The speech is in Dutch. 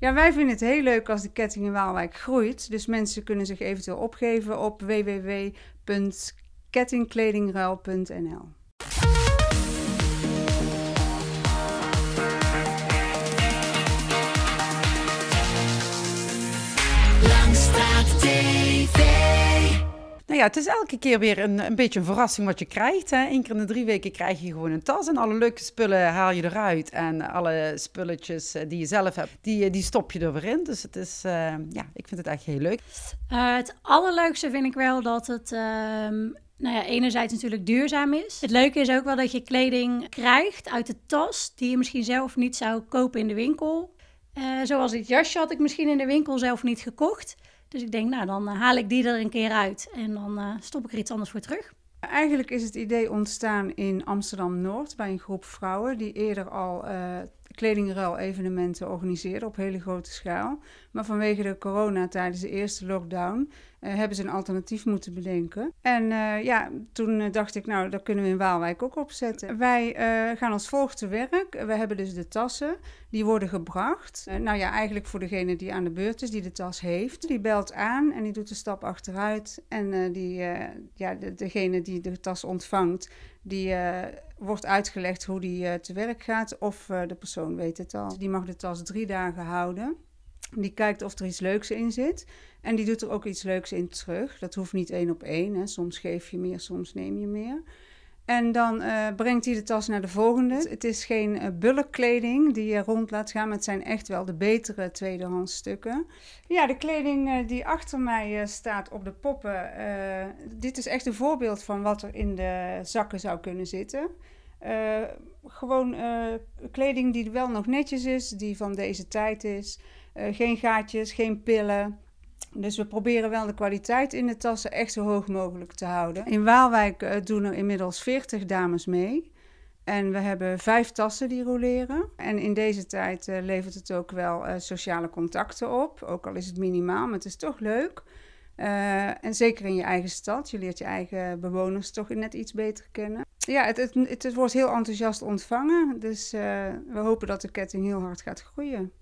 Ja, wij vinden het heel leuk als de ketting in Waalwijk groeit. Dus mensen kunnen zich eventueel opgeven op www.kettingkledingruil.nl. ja, het is elke keer weer een, een beetje een verrassing wat je krijgt. Hè. Eén keer in de drie weken krijg je gewoon een tas en alle leuke spullen haal je eruit. En alle spulletjes eh, die je zelf hebt, die, eh, die stop je er weer in. Dus het is, eh, ja, ik vind het echt heel leuk. het allerleukste vind ik wel dat het... Ehm, nou ja, enerzijds natuurlijk duurzaam is. Het leuke is ook wel dat je kleding krijgt uit de tas die je misschien zelf niet zou kopen in de winkel. Eh, zoals dit jasje had ik misschien in de winkel zelf niet gekocht. Dus ik denk, nou, dan eh, haal ik die er een keer uit en dan eh, stop ik er iets anders voor terug. Eigenlijk is het idee ontstaan in Amsterdam Noord bij een groep vrouwen die eerder al kledingruil-evenementen organiseren op hele grote schaal. Maar vanwege de corona tijdens de eerste lockdown eh, hebben ze een alternatief moeten bedenken. En eh, ja, toen eh, dacht ik, nou, dat kunnen we in Waalwijk ook opzetten. Wij gaan als volgt te werk. We hebben dus de tassen, die worden gebracht. nou ja, eigenlijk voor degene die aan de beurt is, die de tas heeft. Die belt aan en die doet een stap achteruit. En die, ja, degene die de tas ontvangt, die wordt uitgelegd hoe die eh, te werk gaat of eh, de persoon weet het al. Die mag de tas drie dagen houden. Die kijkt of er iets leuks in zit. En die doet er ook iets leuks in terug. Dat hoeft niet één op één. Hè. Soms geef je meer, soms neem je meer. En dan eh, brengt hij de tas naar de volgende. Het is geen uh, die je rond laat gaan, maar het zijn echt wel de betere tweedehands stukken. Ja, de kleding eh, die achter mij staat op de poppen. dit is echt een voorbeeld van wat er in de zakken zou kunnen zitten. gewoon kleding die wel nog netjes is, die van deze tijd is. geen gaatjes, geen pillen. Dus we proberen wel de kwaliteit in de tassen echt zo hoog mogelijk te houden. In Waalwijk eh, doen er inmiddels 40 dames mee. En we hebben vijf tassen die rolleren. En in deze tijd eh, levert het ook wel eh, sociale contacten op. Ook al is het minimaal, maar het is toch leuk. en zeker in je eigen stad. Je leert je eigen bewoners toch net iets beter kennen. Ja, het, het, het wordt heel enthousiast ontvangen. Dus we hopen dat de ketting heel hard gaat groeien.